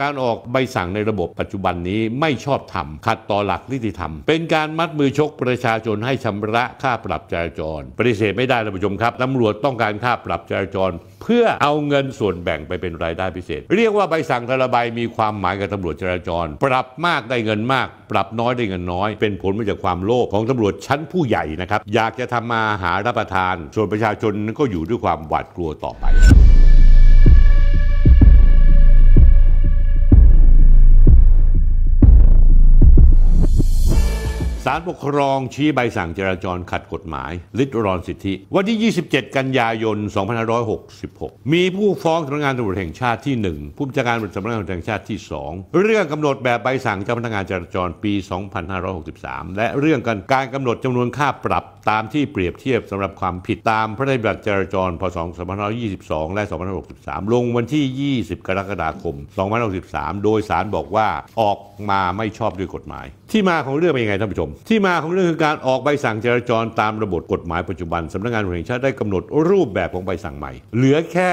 การออกใบสั่งในระบบปัจจุบันนี้ไม่ชอบธรรมขัดต่อหลักนิติธรรม เป็นการมัดมือชกประชาชนให้ชำระค่าปรับจราจรปฏิเสธไม่ได้ท่านผู้ชมครับตำรวจต้องการค่าปรับจราจรเพื่อเอาเงินส่วนแบ่งไปเป็นรายได้พิเศษ เรียกว่าใบสั่งทะ่ละใบมีความหมายกับตำรวจจราจร ปรับมากได้เงินมาก ปรับน้อยได้เงินน้อย เป็นผลมาจากความโลภของตำรวจชั้นผู้ใหญ่นะครับอยากจะทำมาหารับประทานส่วนประชาชนก็อยู่ด้วยความหวาดกลัวต่อไปศาลปกครองชี้ใบสั่งจราจรขัดกฎหมาย ลิดรอนสิทธิ วันที่ 27 กันยายน 2566 มีผู้ฟ้องสำนักงานตำรวจแห่งชาติที่ 1 ผู้บัญชาการสำนักงานตำรวจแห่งชาติที่2เรื่องกำหนดแบบใบสั่งเจ้าพนักงานจราจรปี 2563 และเรื่องการการกำหนดจำนวนค่าปรับตามที่เปรียบเทียบสำหรับความผิดตามพระราชบัญญัติจราจร พศ 2522 และ 2563 ลงวันที่ 20 กรกฎาคม 2563 โดยศาลบอกว่าออกมาไม่ชอบด้วยกฎหมายที่มาของเรื่องเป็นยังไงท่านผู้ชม ที่มาของเรื่องคือการออกใบสั่งจราจรตามระบบกฎหมายปัจจุบัน สำนักงานตำรวจแห่งชาติได้กำหนดรูปแบบของใบสั่งใหม่ เหลือแค่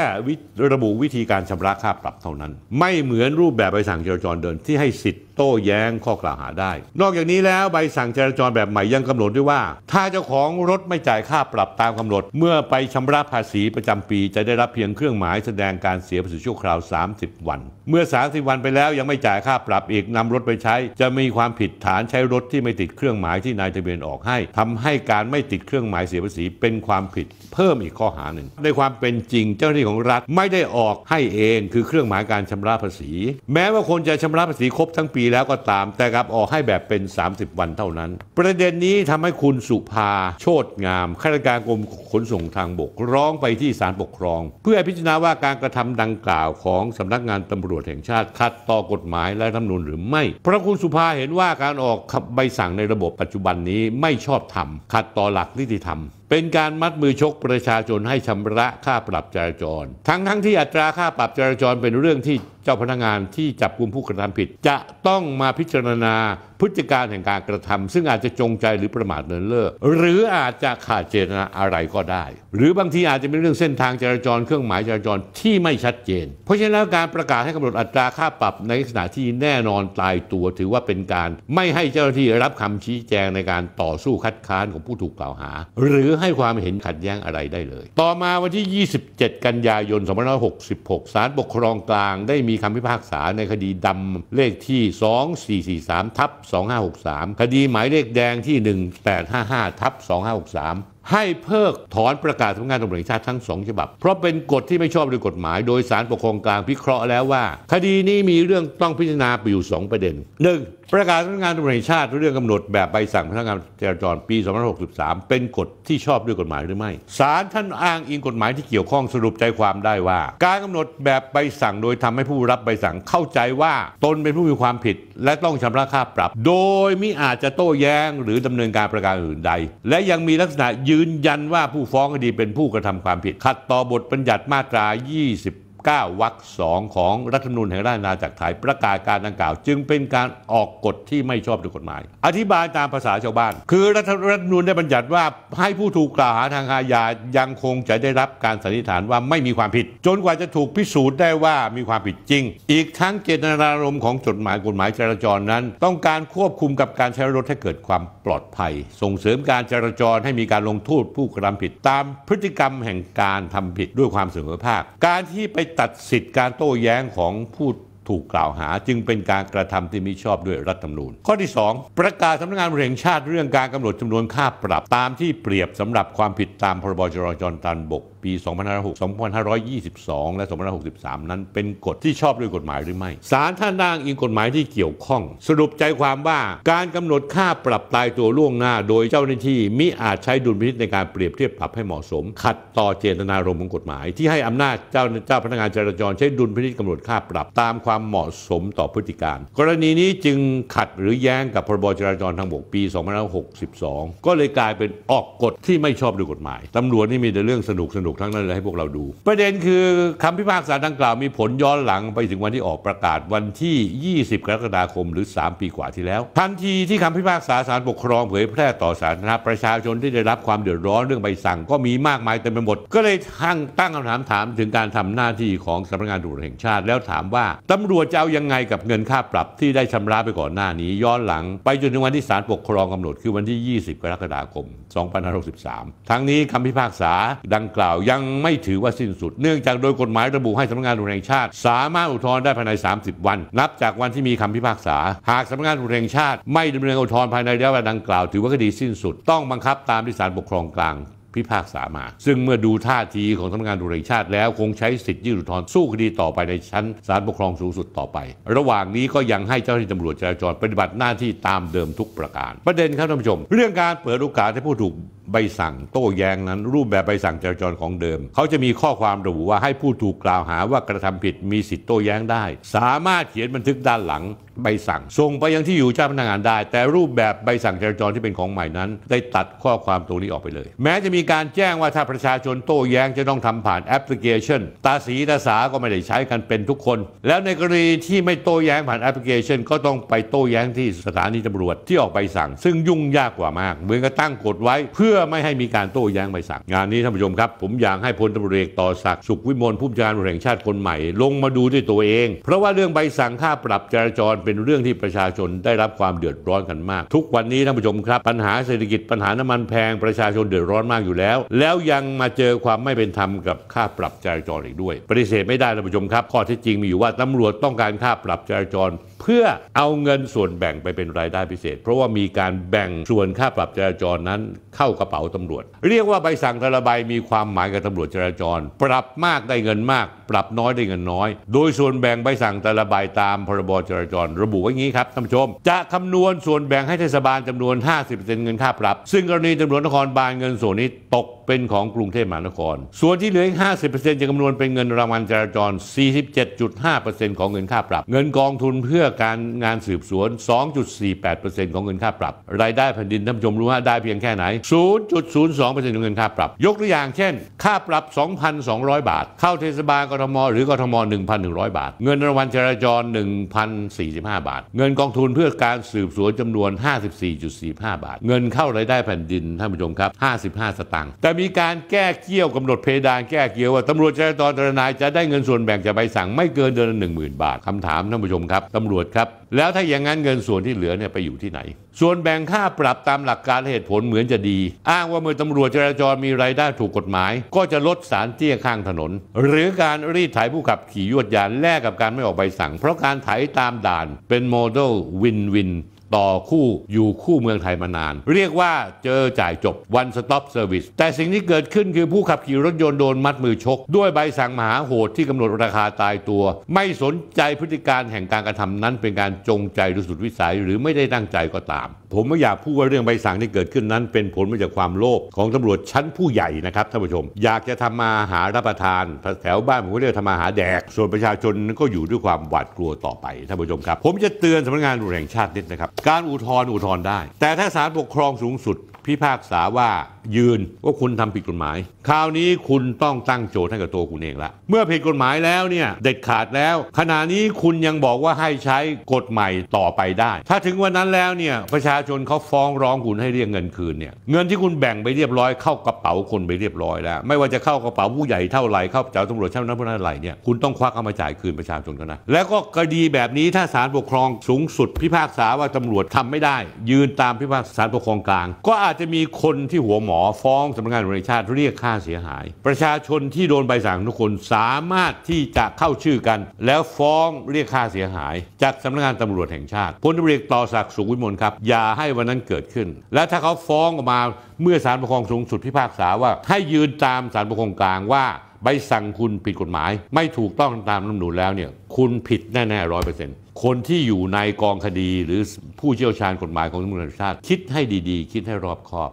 ระบุวิธีการชำระค่าปรับเท่านั้น ไม่เหมือนรูปแบบใบสั่งจราจรเดินที่ให้สิทธิโต้แย้งข้อกล่าวหาได้ นอกจากนี้แล้วใบสั่งจราจรแบบใหม่ยังกำหนดด้วยว่า ถ้าเจ้าของรถไม่จ่ายค่าปรับตามกำหนด เมื่อไปชำระภาษีประจำปี จะได้รับเพียงเครื่องหมายแสดงการเสียภาษีชั่วคราว 30 วัน เมื่อ 30 วันไปแล้วยังไม่จ่ายค่าปรับอีกนำรถไปใช้ จะมีความผิดฐานใช้รถที่ไม่ติดเครื่องหมายที่นายทะเบียนออกให้ทำให้การไม่ติดเครื่องหมายเสียภาษีเป็นความผิดเพิ่มอีกข้อหาหนึ่งในความเป็นจริงเจ้าหน้าที่ของรัฐไม่ได้ออกให้เอง คือเครื่องหมายการชำระภาษี แม้ว่าคนจะชำระภาษีครบทั้งปีแล้วก็ตามแต่กลับออกให้แบบเป็น 30 วันเท่านั้น ประเด็นนี้ทำให้คุณสุภาโชตงามข้าราชการกรมขนส่งทางบกร้องไปที่ศาลปกครอง เพื่อพิจารณาว่าการกระทำดังกล่าวของสำนักงานตำรวจแห่งชาติขัดต่อกฎหมายและรัฐธรรมนูญหรือไม่ เพราะคุณสุภาเห็นว่าการออกใบสั่งในระบบปัจจุบันนี้ไม่ชอบธรรมขัดต่อหลักนิติธรรมเป็นการมัดมือชกประชาชนให้ชำระค่าปรับจราจร ทั้งทั้งที่อัตราค่าปรับจราจรเป็นเรื่องที่เจ้าพนักงานที่จับกลุ่มผู้กระทำผิด จะต้องมาพิจารณาพฤติการแห่งการกระทำซึ่งอาจจะจงใจหรือประมาทเลินเล่อหรืออาจจะขาดเจตนาอะไรก็ได้ หรือบางทีอาจจะเป็นเรื่องเส้นทางจราจรเครื่องหมายจราจรที่ไม่ชัดเจน เพราะฉะนั้นการประกาศให้กำหนดอัตราค่าปรับในลักษณะที่แน่นอนตายตัวถือว่าเป็นการ ไม่ให้เจ้าหน้าที่รับคำชี้แจงในการต่อสู้คัดค้านของผู้ถูกกล่าวหา หรือให้ความเห็นขัดแย้งอะไรได้เลย ต่อมาวันที่ 27กันยายน2566ศาลปกครองกลาง ได้มีคำพิพากษาในคดีดำเลขที่ 2443 ทับ2563 คดีหมายเลขแดงที่ 1855ทับ2563 ให้เพิกถอนประกาศสำนักงานตำรวจแห่งชาติทั้งสองฉบับ เพราะเป็นกฎที่ไม่ชอบด้วยกฎหมาย โดยสารปกครองกลางพิเคราะห์แล้วว่า คดีนี้มีเรื่องต้องพิจารณาไปอยู่ 2 ประเด็น 1. ประกาศสำนักงานตำรวจแห่งชาติเรื่องกำหนด แบบใบสั่งพนักงานจราจรปี 2563 เป็นกฎที่ชอบด้วยกฎหมายหรือไม่ศาลท่านอ้างอิงกฎหมายที่เกี่ยวข้องสรุปใจความได้ว่า การกำหนดแบบใบสั่งโดยทำให้ผู้รับใบสั่งเข้าใจว่าตนเป็นผู้มีความผิด และต้องชำระค่าปรับ โดยมิอาจจะโต้แย้งหรือดำเนินการประการอื่นใด และยังมีลักษณะยืนยันว่าผู้ฟ้องคดีเป็นผู้กระทำความผิดขัด ต่อบทบัญญัติมาตรา 20 9วรรคสองของรัฐธรรมนูญแห่งราชอาณาจักรไทยประกาศการดังกล่าว จึงเป็นการออกกฎที่ไม่ชอบด้วยกฎหมาย อธิบายตามภาษาชาวบ้าน คือรัฐรัฐธรรมนูญได้บัญญัติว่าให้ผู้ถูกกล่าวหาทางอาญายังคงจะได้รับการสันนิษฐานว่าไม่มีความผิด จนกว่าจะถูกพิสูจน์ได้ว่ามีความผิดจริง อีกทั้งเจตนารมณ์ของจดหมายกฎหมายจราจรนั้นต้องการควบคุมกับการใช้รถให้เกิดความปลอดภัย ส่งเสริมการจราจรให้มีการลงโทษผู้กระทำผิดตาม พฤติกรรมแห่งการทำผิดด้วยความเสมอภาคการที่ไปตัดสิทธิ์การโต้แย้งของผู้ถูกกล่าวหาจึงเป็นการกระทำที่มิชอบด้วยรัฐธรรมนูญข้อที่ 2 ประกาศสำนักงานตริแห่งชาติเรื่องการกำหนดจำนวนค่าปรับตามที่เปรียบสำหรับความผิดตามพรบจราจรทางบกปี 2522และ2563 นั้นเป็นกฎที่ชอบด้วยกฎหมายหรือไม่ศาลท่านร่างอิงกฎหมายที่เกี่ยวข้อง สรุปใจความว่าการกำหนดค่าปรับตายตัวล่วงหน้าโดยเจ้าหน้าที่มิอาจใช้ดุลพินิจในการเปรียบเทียบปรับให้เหมาะสม ขัดต่อเจตนารมณ์ของกฎหมายที่ให้อำนาจเจ้าเจ้าพนักงานจราจร ใช้ดุลพินิจกำหนดค่าปรับตามความความเหมาะสมต่อพฤติการกรณีนี้จึงขัดหรือแย้งกับพรบจราจรทางบกปี2562 ก็เลยกลายเป็นออกกฎที่ไม่ชอบด้วยกฎหมายตำรวจนี่มีแต่เรื่องสนุกสนุกทั้งนั้นเลยให้พวกเราดู ประเด็นคือคำพิพากษาดังกล่าวมีผลย้อนหลังไปถึงวันที่ออกประกาศวันที่ 20กรกฎาคมหรือ 3 ปีกว่าที่แล้วทันทีที่คำพิพากษาศาลปกครองเผยแพร่ต่อสาธารณะประชาชนที่ได้รับความเดือดร้อนเรื่องใบสั่งก็มีมากมายเต็มไปหมดก็เลยทั้งตั้งคำถามถามถึงการทำหน้าที่ของสำนักงานตำรวจแห่งชาติแล้วถามว่าตำารวจจะเอายังไงกับเงินค่าปรับที่ได้ชำระไปก่อนหน้านี้ย้อนหลังไปจนถึงวันที่ศาลปกครองกำหนดคือวันที่ 20 กรกฎาคม2563 ทั้งนี้คำพิพากษาดังกล่าวยังไม่ถือว่าสิ้นสุด เนื่องจากโดยกฎหมายระบุให้สำนักงานตุรากแรงชาติ สามารถอุทธรณ์ได้ภายใน 30 วัน นับจากวันที่มีคำพิพากษาหากสำนักงานตุรากแรงชาติ ไม่ดำเนินอุทธรณ์ภายในระยะเวลาดังกล่าวถือว่าคดีสิ้นสุดต้องบังคับตามที่ศาลปกครองกลางพิพากษามาซึ่งเมื่อดูท่าทีของสำนักงานตุลากชาติ แล้ว คงใช้สิทธิยื่นอุทธรณ์สู้คดีต่อไปในชั้นศาลปกครองสูงสุดต่อไป ระหว่างนี้ก็ยังให้เจ้าหน้าที่ตำรวจจราจรปฏิบัติหน้าที่ตามเดิมทุกประการ ประเด็นครับท่านผู้ชม เรื่องการเปิดโอกาสให้ผู้ถูกใบสั่งโต้แย้งนั้น รูปแบบใบสั่งจราจรของเดิม เขาจะมีข้อความระบุว่าให้ผู้ถูกกล่าวหาว่ากระทำผิดมีสิทธิโต้แย้งได้ สามารถเขียนบันทึกด้านหลังใบสั่ง ส่งไปยังที่อยู่เจ้าพนักงานได้ แต่รูปแบบใบสั่งจราจรที่เป็นของใหม่นั้น ได้ตัดข้อความตรงนี้ออกไปเลย แม้จะมีการแจ้งว่าถ้าประชาชนโต้แย้งจะต้องทำผ่านแอปพลิเคชันตาสีตาสาก็ไม่ได้ใช้กันเป็นทุกคน แล้วในกรณีที่ไม่โต้แย้งผ่านแอปพลิเคชัน ก็ต้องไปโต้แย้งที่สถานีตารวจที่ออกใบสั่ง ซึ่งยุ่งยากกว่ามากเหมือนกับตั้งกฎไว้ เพื่อไม่ให้มีการโต้แย้งใบสั่ง งานนี้ท่านผู้ชมครับ ผมอยากให้พลตำรวจเอกต่อศักดิ์สุขวิมลผู้จัดการแห่งชาติคนใหม่ ลงมาดูด้วยตัวเองเพราะว่าเรื่องใบสั่งค่าปรับจราจรเป็นเรื่องที่ประชาชนได้รับความเดือดร้อนกันมาก ทุกวันนี้ท่านผู้ชมครับ ปัญหาเศรษฐกิจปัญหาน้ำมันแพง ประชาชนเดือดร้อนมากอยู่แล้ว แล้วยังมาเจอความไม่เป็นธรรมกับค่าปรับจราจรอีกด้วยปฏิเสธไม่ได้ท่านผู้ชมครับ ข้อเท็จจริงมีอยู่ว่าตำรวจต้องการค่าปรับจราจรเพื่อเอาเงินส่วนแบ่งไปเป็นรายได้พิเศษ เพราะว่ามีการแบ่งส่วนค่าปรับจราจรนั้นเข้ากระเป๋าตำรวจ เรียกว่าใบสั่งแต่ละใบมีความหมายกับตำรวจจราจร ปรับมากได้เงินมากปรับน้อยได้เงินน้อย โดยส่วนแบ่งใบสั่งแต่ละใบตามพรบจราจรระบุไว้งี้ครับท่านผู้ชม จะคำนวณส่วนแบ่งให้เทศบาลจำนวน50%เงินค่าปรับ ซึ่งกรณีตำรวจนครบาลเงินส่วนนี้ตกเป็นของกรุงเทพมหานคร ส่วนที่เหลืออีก50%จะคำนวณเป็นเงินรางวัลจราจร 47.5%ของเงินค่าปรับ เงินกองทุนเพื่อการงานสืบสวน 2.48%ของเงินค่าปรับ รายได้แผ่นดินท่านผู้ชมรู้ว่าได้เพียงแค่ไหน 0.02%ของเงินค่าปรับ ยกตัวอย่างเช่น ค่าปรับ 2,200 บาท เข้าเทศบาลกทมหรือกทม1,100 บาท เงินรางวัลจราจร1,045 บาท เงินกองทุนเพื่อการสืบสวนจำนวน 54.45 บาท เงินเข้ารายได้แผ่นดินท่านผู้ชมครับ55 สตางค์แต่มีการแก้เกี่ยวกำหนดเพดานแก้เกี่ยวว่าตำรวจจราจรตระนายจะได้เงินส่วนแบ่งจากใบสั่งไม่เกินเดือนละหนึ่งหมื่นบาทคำถามท่านผู้ชมครับตำรวจครับ แล้วถ้าอย่างนั้นเงินส่วนที่เหลือเนี่ยไปอยู่ที่ไหน ส่วนแบ่งค่าปรับตามหลักการเหตุผลเหมือนจะดี อ้างว่าเมื่อตำรวจจราจรมีรายได้ถูกกฎหมาย ก็จะลดสารเตี้ยข้างถนน หรือการรีดไถผู้ขับขี่ยวดยานแลกกับการไม่ออกใบสั่ง เพราะการไถตามด่านเป็นโมเดลวินวินต่อคู่อยู่คู่เมืองไทยมานาน เรียกว่าเจอจ่ายจบ one stop service แต่สิ่งที่เกิดขึ้นคือผู้ขับขี่รถยนต์โดนมัดมือชก ด้วยใบสั่งมหาโหดที่กำหนดราคาตายตัว ไม่สนใจพฤติการแห่งการกระทำนั้นเป็นการจงใจหรือสุดวิสัย หรือไม่ได้ตั้งใจก็ตาม ผมไม่อยากพูดว่าเรื่องใบสั่งที่เกิดขึ้นนั้น เป็นผลมาจากความโลภของตำรวจชั้นผู้ใหญ่นะครับท่านผู้ชม อยากจะทำมาหารับประทาน แถวบ้านผมก็เรียกทำมาหาแดก ส่วนประชาชนก็อยู่ด้วยความหวาดกลัวต่อไปท่านผู้ชมครับ ผมจะเตือนสำนักงานตำรวจแห่งชาตินิดนะครับการอุทธรณ์อุทธรณ์ได้ แต่ถ้าศาลปกครองสูงสุด พิพากษาว่ายืนว่าคุณทำผิดกฎหมายคราวนี้คุณต้องตั้งโจทย์ให้กับตัวคุณเองละเมื่อผิดกฎหมายแล้วเนี่ยเด็ดขาดแล้ว ขณะนี้คุณยังบอกว่าให้ใช้กฎใหม่ต่อไปได้ ถ้าถึงวันนั้นแล้วเนี่ยประชาชนเขาฟ้องร้องคุณให้เรียกเงินคืนเนี่ยเงินที่คุณแบ่งไปเรียบร้อย เข้ากระเป๋าคนไปเรียบร้อยแล้วไม่ว่าจะเข้ากระเป๋าผู้ใหญ่เท่าไหร่เข้าเจ้าตำรวจเท่านั้นเท่านั้นไหร่เนี่ยคุณต้องควักเข้ามาจ่ายคืนประชาชนกันนะแล้วก็คดีแบบนี้ถ้าศาลปกครองสูงสุด พิพากษาว่าตำรวจทำไม่ได้ ยืนตามพิพากษาศาลปกครองกลางก็อาจจะมีคนที่หัวหหมอฟ้องสำนักงานบริชาติเรียกค่าเสียหาย ประชาชนที่โดนใบสั่งทุกคนสามารถที่จะเข้าชื่อกัน แล้วฟ้องเรียกค่าเสียหาย จากสำนักงานตำรวจแห่งชาติพลตรีต่อศักดิ์สุขวิมลครับอย่าให้วันนั้นเกิดขึ้น และถ้าเขาฟ้องออกมาเมื่อศาลปกครองสูงสุดพิพากษาว่า ให้ยืนตามศาลปกครองกลางว่าใบสั่งคุณผิดกฎหมายไม่ถูกต้องตามรัฐมนูลแล้วเนี่ยคุณผิดแน่ๆร้อยเปอร์เซ็นต์คนที่อยู่ในกองคดีหรือผู้เชี่ยวชาญกฎหมายของตำรวจแห่งชาติคิดให้ดีๆ คิดให้รอบคอบ